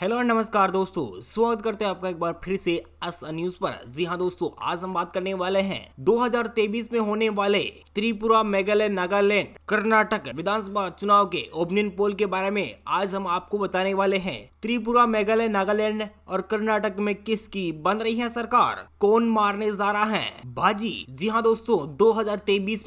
hello and नमस्कार दोस्तों स्वागत करते हैं आपका एक बार फिर से अस न्यूज पर जी हाँ दोस्तों आज हम बात करने वाले हैं 2023 में होने वाले त्रिपुरा मेघालय नागालैंड कर्नाटक विधानसभा चुनाव के ओपिनियन पोल के बारे में आज हम आपको बताने वाले हैं त्रिपुरा मेघालय नागालैंड और कर्नाटक में किसकी बन रही है सरकार कौन मारने जा रहा है बाजी जी हाँ दोस्तों दो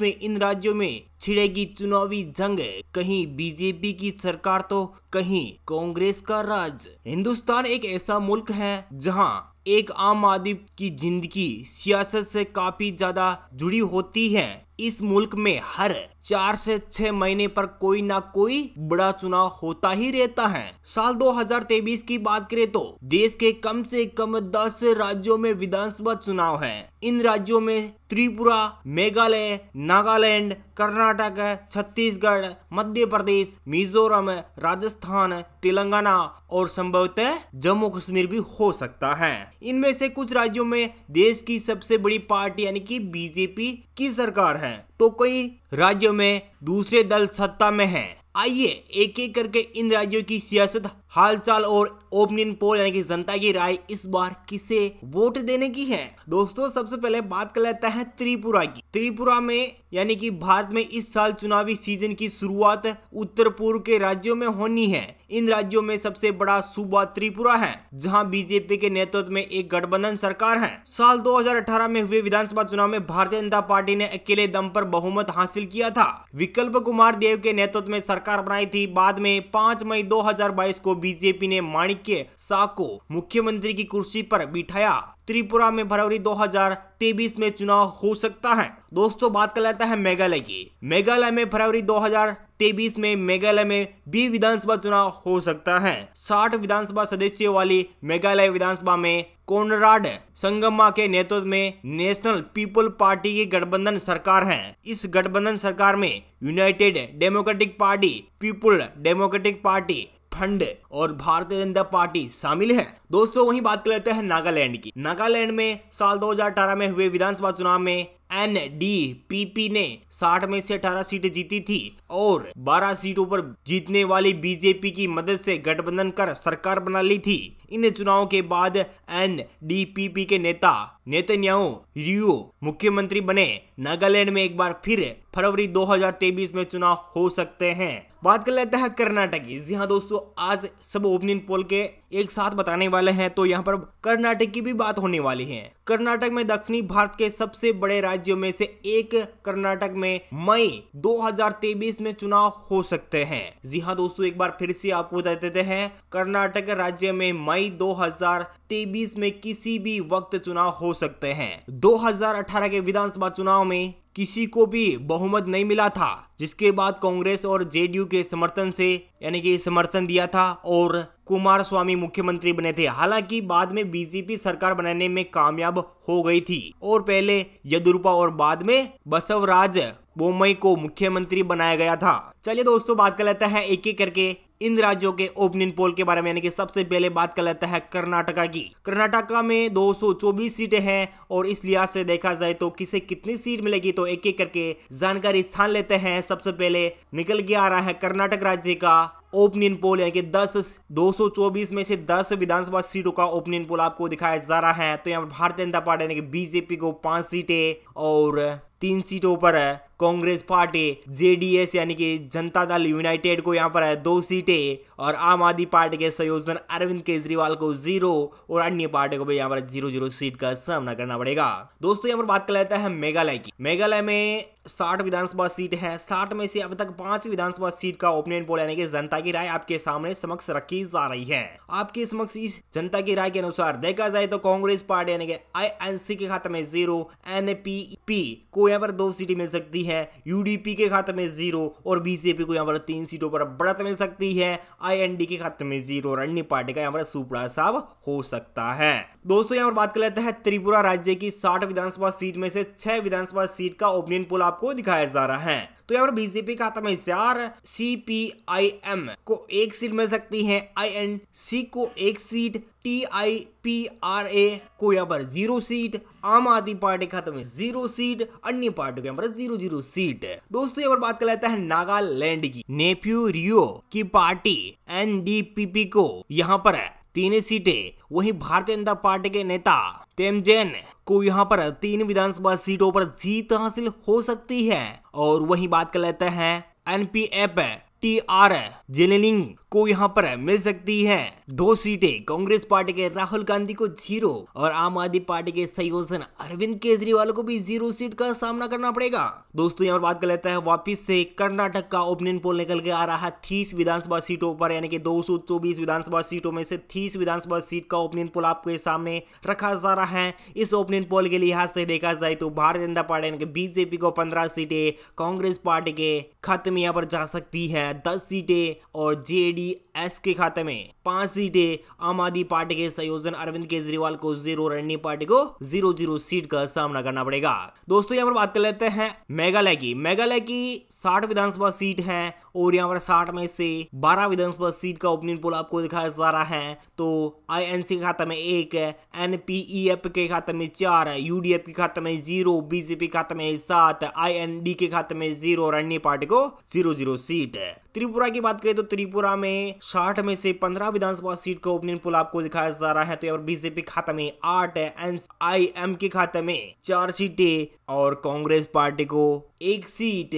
में इन राज्यों में छिड़ेगी चुनावी जंग कहीं बीजेपी की सरकार तो कहीं कांग्रेस का राज हिंदुस्तान एक ऐसा मुल्क है जहां एक आम आदमी की जिंदगी सियासत से काफी ज्यादा जुड़ी होती है इस मुल्क में हर चार से छह महीने पर कोई ना कोई बड़ा चुनाव होता ही रहता है साल 2023 की बात करें तो देश के कम से कम 10 राज्यों में विधानसभा चुनाव है इन राज्यों में त्रिपुरा मेघालय नागालैंड कर्नाटक छत्तीसगढ़ मध्य प्रदेश मिजोरम राजस्थान तेलंगाना और संभवतः जम्मू कश्मीर भी हो सकता है इनमें से कुछ राज्यों में देश की सबसे बड़ी पार्टी यानी कि बीजेपी किसकी सरकार है तो कई राज्यों में दूसरे दल सत्ता में है आइए एक एक करके इन राज्यों की सियासत हालचाल और ओपिनियन पोल यानी कि जनता की राय इस बार किसे वोट देने की है दोस्तों सबसे पहले बात कर लेते हैं त्रिपुरा की त्रिपुरा में यानी कि भारत में इस साल चुनावी सीजन की शुरुआत उत्तर पूर्व के राज्यों में होनी है इन राज्यों में सबसे बड़ा सूबा त्रिपुरा है जहां बीजेपी के नेतृत्व में एक गठबंधन सरकार है साल 2018 में हुए विधानसभा चुनाव में भारतीय जनता पार्टी ने अकेले दम पर बहुमत हासिल किया था विकल्प कुमार देव के नेतृत्व में सरकार बनाई थी बाद में पाँच मई 2022 को बीजेपी ने माणिक्य शाह को मुख्यमंत्री की कुर्सी पर बिठाया त्रिपुरा में फरवरी 2023 में चुनाव हो सकता है दोस्तों बात कर लेता है मेघालय की मेघालय में फरवरी 2023 में मेघालय में भी विधानसभा चुनाव हो सकता है 60 विधानसभा सदस्यों वाली मेघालय विधानसभा में कोनराड संगमा के नेतृत्व में नेशनल पीपल पार्टी की गठबंधन सरकार है इस गठबंधन सरकार में United Democratic Party People Democratic Party फंड और भारतीय जनता पार्टी शामिल है दोस्तों वही बात कर लेते हैं नागालैंड की नागालैंड में साल 2018 में हुए विधानसभा चुनाव में एन डी पी पी ने 60 में से 18 सीटें जीती थी और 12 सीटों पर जीतने वाली बीजेपी की मदद से गठबंधन कर सरकार बना ली थी इन चुनाव के बाद एन डी पी पी के नेता नेतन्याहू रियो मुख्यमंत्री बने नागालैंड में एक बार फिर फरवरी 2023 में चुनाव हो सकते हैं बात कर लेते हैं कर्नाटक की जी हाँ दोस्तों आज सब ओपनिंग पोल के एक साथ बताने वाले हैं तो यहाँ पर कर्नाटक की भी बात होने वाली है कर्नाटक में दक्षिणी भारत के सबसे बड़े राज्य राज्यों में से एक कर्नाटक में मई 2023 में चुनाव हो सकते हैं जी हाँ दोस्तों एक बार फिर से आपको बता देते हैं कर्नाटक राज्य में मई 2023 में किसी भी वक्त चुनाव हो सकते हैं 2018 के विधानसभा चुनाव में किसी को भी बहुमत नहीं मिला था जिसके बाद कांग्रेस और जेडीयू के समर्थन से यानी कि समर्थन दिया था और कुमार स्वामी मुख्यमंत्री बने थे हालांकि बाद में बीजेपी सरकार बनाने में कामयाब हो गई थी और पहले यदुरपा और बाद में बसवराज बोमई को मुख्यमंत्री बनाया गया था चलिए दोस्तों बात कर लेते हैं एक एक करके इन राज्यों के ओपनिंग पोल के बारे में यानी कि सबसे पहले बात कर लेता है कर्नाटका की कर्नाटका में 224 सीटें हैं और इस लिहाज से देखा जाए तो किसे कितनी सीट मिलेगी तो एक एक करके जानकारी छान लेते हैं सबसे पहले निकल के आ रहा है कर्नाटक राज्य का ओपनिंग पोल यानी कि 10 224 में से 10 विधानसभा सीटों का ओपनिंग पोल आपको दिखाया जा रहा है तो यहाँ पर भारतीय जनता पार्टी यानी कि बीजेपी को पांच सीटें और तीन सीटों पर कांग्रेस पार्टी जेडीएस यानी कि जनता दल यूनाइटेड को यहाँ पर है दो सीटें और आम आदमी पार्टी के संयोजन अरविंद केजरीवाल को जीरो और अन्य पार्टी को भी यहाँ पर जीरो जीरो सीट का सामना करना पड़ेगा दोस्तों यहाँ पर बात कर लेता है मेघालय की मेघालय में साठ विधानसभा सीट है साठ में से अब तक पांच विधानसभा सीट का ओपिनियन पोल यानी कि जनता की राय आपके सामने समक्ष रखी जा रही है आपके समक्ष इस जनता की राय के अनुसार देखा जाए तो कांग्रेस पार्टी यानी कि आईएनसी के खाते में जीरो एनपीपी को यहाँ पर दो सीटें मिल सकती है है यूडीपी के खाते में जीरो और बीजेपी को यहाँ पर तीन सीटों पर बढ़त मिल सकती है आई के खाते में जीरो और अन्य पार्टी का यहाँ पर सुपड़ा साहब हो सकता है दोस्तों यहाँ पर बात कर लेते हैं त्रिपुरा राज्य की साठ विधानसभा सीट में से छह विधानसभा सीट का ओपिनियन पोल आपको दिखाया जा रहा है तो यहाँ पर बीजेपी का आता में चार सी पी आई एम को एक सीट मिल सकती है आई एन सी को एक seat T I P R A को यहाँ पर जीरो सीट आम आदमी पार्टी खत्म है जीरो सीट अन्य पार्टी को यहाँ पर जीरो जीरो सीट दोस्तों यहाँ पर बात कर लेता है नागालैंड की नेफ्यू रियो की पार्टी एनडीपीपी को यहाँ पर है तीन सीटें वहीं भारतीय जनता पार्टी के नेता तेमजेन को यहां पर तीन विधानसभा सीटों पर जीत हासिल हो सकती है और वहीं बात कर लेते हैं एनपीएफ टी आर जेनलिंग को यहाँ पर मिल सकती है दो सीटें कांग्रेस पार्टी के राहुल गांधी को जीरो और आम आदमी पार्टी के संयोजन अरविंद केजरीवाल को भी जीरो सीट का सामना करना पड़ेगा दोस्तों यहाँ पर बात कर लेते हैं वापिस से कर्नाटक का ओपनिंग पोल निकल के आ रहा है तीस विधानसभा सीटों पर यानी कि दो विधानसभा सीटों में से तीस विधानसभा सीट का ओपनिंग पोल आपके सामने रखा जा रहा है इस ओपनिंग पोल के लिहाज से देखा जाए तो भारतीय जनता पार्टी यानी बीजेपी को पंद्रह सीटें कांग्रेस पार्टी के खत्म यहाँ पर जा सकती है दस सीटें और जेडी एस के खाते में पांच सीटें आम आदमी पार्टी के संयोजन अरविंद केजरीवाल को जीरो रणनी पार्टी को जीरो जीरो सीट का सामना करना पड़ेगा दोस्तों यहाँ पर बात कर लेते हैं मेघालय की मेघालय की साठ विधानसभा सीट है और यहाँ पर साठ में से बारह विधानसभा सीट का ओपनिंग पोल आपको दिखाया जा रहा है तो आईएनसी के खाते में एक एनपीईएफ e के खाते में चार यूडीएफ के खाते में जीरो बीजेपी खाते में सात आईएनडी के खाते में जीरो रणनी पार्टी को जीरो जीरो सीट त्रिपुरा की बात करें तो त्रिपुरा में साठ में से पंद्रह विधानसभा सीट का ओपनिंग पुल आपको दिखाया जा रहा है तो यहाँ बीजेपी खाते में आठ है एन आई एम के खाते में चार सीटें और कांग्रेस पार्टी को एक सीट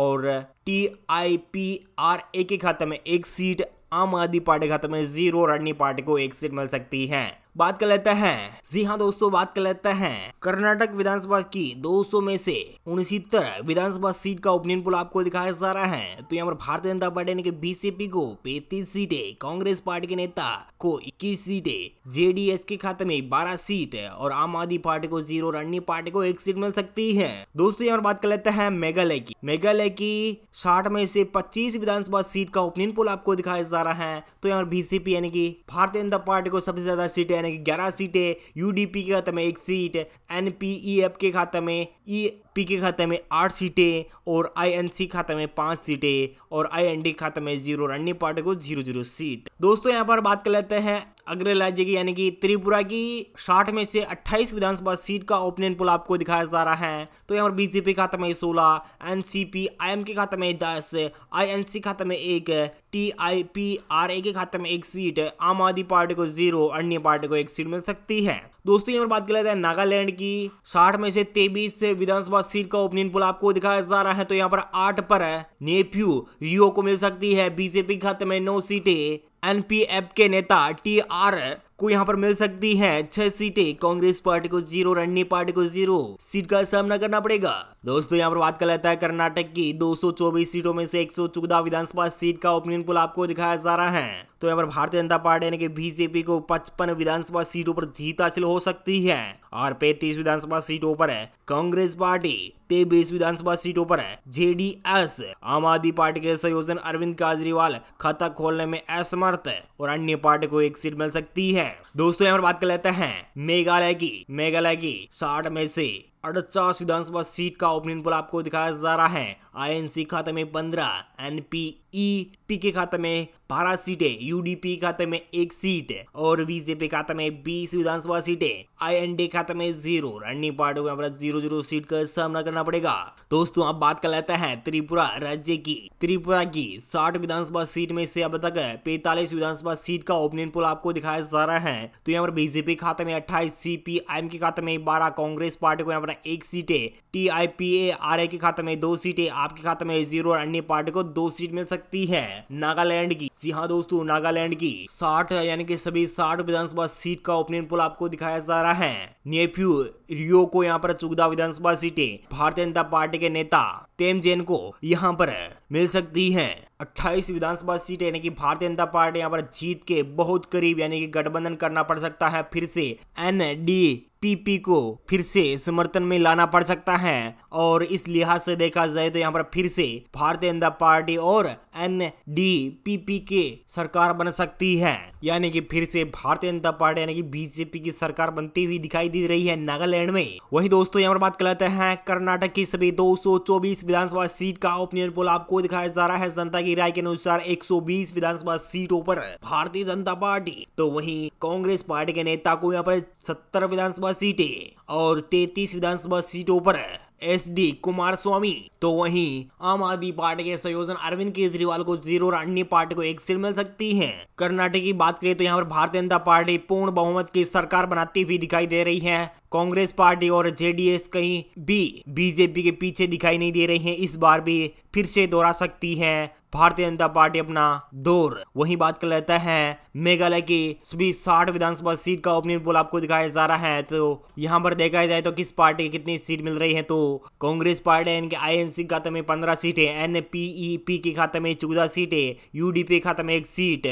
और T I P R A के खाते में एक सीट आम आदमी पार्टी खाते में जीरो रणनी पार्टी को एक सीट मिल सकती है बात कर लेते हैं जी हाँ दोस्तों बात कर लेते हैं कर्नाटक विधानसभा की 200 में से उनसीतर विधानसभा सीट का ओपिनियन पोल आपको दिखाया जा रहा है तो यहाँ पर भारतीय जनता पार्टी ने बीजेपी को पैंतीस सीटें कांग्रेस पार्टी के नेता को इक्कीस सीटें जेडीएस के खाते में बारह सीट और आम आदमी पार्टी को जीरो और अन्य पार्टी को एक सीट मिल सकती है दोस्तों यहाँ पर बात कर लेते हैं मेघालय की मेघालय की साठ में से पच्चीस विधानसभा सीट का ओपिनियन पोल आपको दिखाया जा रहा है तो यहाँ पर बीजेपी यानी कि भारतीय जनता पार्टी को सबसे ज्यादा सीटें यानी कि ग्यारह सीटें यू के खाते में एक सीट एन e के खाते में ई पी के खाते में आठ सीटें और आईएनसी खाते में पाँच सीटें और आईएनडी खाते में जीरो और अन्य पार्टी को जीरो जीरो सीट दोस्तों यहाँ पर बात कर लेते हैं अगले राज्य की यानी कि त्रिपुरा की साठ में से अट्ठाईस विधानसभा सीट का ओपिनियन पोल आपको दिखाया जा रहा है तो यहाँ पर बीजेपी खाते में पी आई आईएम के खाते में एन आईएनसी खाते में एक T I P R A के खाते में एक सीट आम आदमी पार्टी को जीरो अन्य पार्टी को एक सीट मिल सकती है दोस्तों यहाँ पर बात कर लेते हैं नागालैंड की साठ में से तेबीस विधानसभा सीट का ओपनिंग पुल आपको दिखाया जा रहा है तो यहाँ पर आठ पर है नेप्यू रियो को मिल सकती है बीजेपी खाते में नौ सीटें एनपीएफ के नेता टी आर को यहाँ पर मिल सकती है छह सीटें कांग्रेस पार्टी को जीरो रणनी पार्टी को जीरो सीट का सामना करना पड़ेगा दोस्तों यहाँ पर बात कर लेता है कर्नाटक की 224 सीटों में से 114 विधानसभा सीट का ओपिनियन पोल आपको दिखाया जा रहा है तो यहाँ पर भारतीय जनता पार्टी यानी कि बीजेपी को 55 विधानसभा सीटों पर जीत हासिल हो सकती है और 35 विधानसभा सीटों पर कांग्रेस पार्टी तेईस विधानसभा सीटों पर है जेडीएस आम आदमी पार्टी के संयोजन अरविंद केजरीवाल खाता खोलने में असमर्थ है और अन्य पार्टी को एक सीट मिल सकती है दोस्तों यहाँ पर बात कर लेते हैं मेघालय की मेघालय की साठ में से अड़चास विधानसभा सीट का ओपनिंग पोल आपको दिखाया जा रहा है आईएनसी खाते में पंद्रह एनपीई पी के खाते में बारह सीटें यूडीपी खाते में एक सीट और बीजेपी खाते में बीस विधानसभा सीटें आईएनडी खाते में जीरो रन्नी पार्टी को जीरो जीरो सीट का सामना करना पड़ेगा दोस्तों अब बात कर लेते हैं त्रिपुरा राज्य की त्रिपुरा की साठ विधानसभा सीट में से अब तक पैतालीस विधानसभा सीट का ओपनिंग पोल आपको दिखाया जा रहा है तो यहाँ पर बीजेपी खाते में अट्ठाईस सीपीआईएम के खाते में बारह कांग्रेस पार्टी को यहाँ पर पर एक सीटें T I P A R A के खाते में दो सीटें आपके खाते में जीरो और अन्य पार्टी को दो सीट मिल सकती है नागालैंड की जी हाँ दोस्तों नागालैंड की साठ यानी कि सभी साठ विधानसभा सीट का ओपिनियन पोल आपको दिखाया जा रहा है नेफ्यू रियो को यहाँ पर चुगदा विधानसभा सीटें भारतीय जनता पार्टी के नेता तेम जैन को यहाँ पर मिल सकती है 28 विधानसभा सीटें यानी कि भारतीय जनता पार्टी यहाँ पर जीत के बहुत करीब यानी कि गठबंधन करना पड़ सकता है फिर से एन डी पीपी को फिर से समर्थन में लाना पड़ सकता है और इस लिहाज से देखा जाए तो यहाँ पर फिर से भारतीय जनता पार्टी और एन डी पी पी के सरकार बन सकती है यानी कि फिर से भारतीय जनता पार्टी यानी कि बीजेपी की सरकार बनती हुई दिखाई दे रही है नागालैंड में वही दोस्तों यहाँ पर बात कर लेते हैं कर्नाटक की सभी 224 विधानसभा सीट का ओपिनियन पोल आपको दिखाया जा रहा है जनता की राय के अनुसार 120 विधानसभा सीटों पर भारतीय जनता पार्टी तो वही कांग्रेस पार्टी के नेता को यहाँ पर सत्तर विधानसभा सीटें और तैतीस विधानसभा सीटों पर एस डी कुमार स्वामी तो वही आम आदमी पार्टी के संयोजन अरविंद केजरीवाल को जीरो और अन्य पार्टी को एक सीट मिल सकती है कर्नाटक की बात करें तो यहाँ पर भारतीय जनता पार्टी पूर्ण बहुमत की सरकार बनाती हुई दिखाई दे रही है कांग्रेस पार्टी और जेडीएस कहीं भी बीजेपी के पीछे दिखाई नहीं दे रही है इस बार भी फिर से दोहरा सकती है भारतीय जनता पार्टी अपना दौर वही बात कर लेते हैं मेघालय की सभी साठ विधानसभा सीट का ओपनिंग पोल आपको दिखाया जा रहा है तो यहाँ पर देखा जाए तो किस पार्टी की कितनी सीट मिल रही है तो कांग्रेस पार्टी इनके आई एन सी खाते में पंद्रह सीटें एन पी ई पी के खाते में चौदह सीटें यू डी पी खाते में एक सीट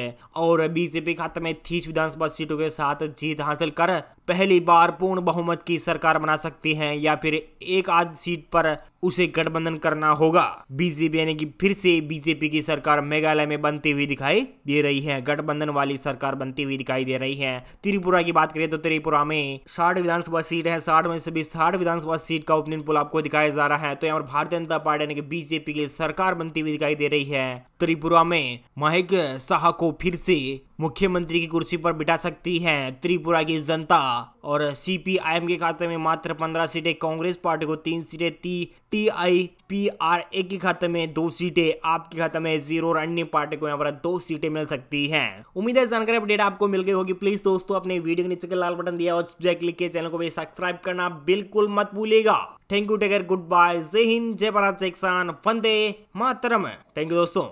और बीजेपी खाते में तीस विधानसभा सीटों के साथ जीत हासिल कर पहली बार पूर्ण बहुमत की सरकार बना सकती हैं या फिर एक आध सीट पर उसे गठबंधन करना होगा बीजेपी यानी कि फिर से बीजेपी की सरकार मेघालय में बनती हुई दिखाई दे रही है गठबंधन वाली सरकार बनती हुई दिखाई दे रही है त्रिपुरा की बात करें तो त्रिपुरा में साठ विधानसभा सीट है साठ में से भी साठ विधानसभा सीट का ओपनिंग पुल आपको दिखाया जा रहा है तो यहाँ पर भारतीय जनता पार्टी यानी कि बीजेपी की सरकार बनती हुई दिखाई दे रही है त्रिपुरा में महक शाह को फिर से मुख्यमंत्री की कुर्सी पर बिठा सकती है त्रिपुरा की जनता और सीपीआईएम के खाते में मात्र पंद्रह सीटें कांग्रेस पार्टी को तीन सीटें ती T I P R A के खाते में दो सीटें आपके खाते में जीरो और अन्य पार्टी को यहाँ पर दो सीटें मिल सकती है उम्मीद है जानकारी अपडेट आपको मिल गई होगी प्लीज दोस्तों अपने वीडियो के नीचे के लाल बटन दिया और क्लिक के चैनल को भी सब्सक्राइब करना बिल्कुल मत भूलेगा thank you take care good bye जय हिंद जय भारत जय किसान फंदे मातरम थैंक यू दोस्तों